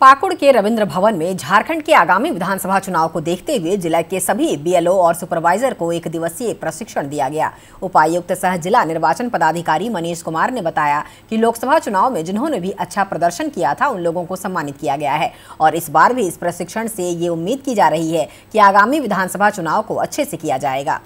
पाकुड़ के रविंद्र भवन में झारखंड के आगामी विधानसभा चुनाव को देखते हुए जिला के सभी बीएलओ और सुपरवाइजर को एक दिवसीय प्रशिक्षण दिया गया उपायुक्त सह जिला निर्वाचन पदाधिकारी मनीष कुमार ने बताया कि लोकसभा चुनाव में जिन्होंने भी अच्छा प्रदर्शन किया था उन लोगों को सम्मानित किया गया है और इस बार भी इस प्रशिक्षण से ये उम्मीद की जा रही है कि आगामी विधानसभा चुनाव को अच्छे से किया जाएगा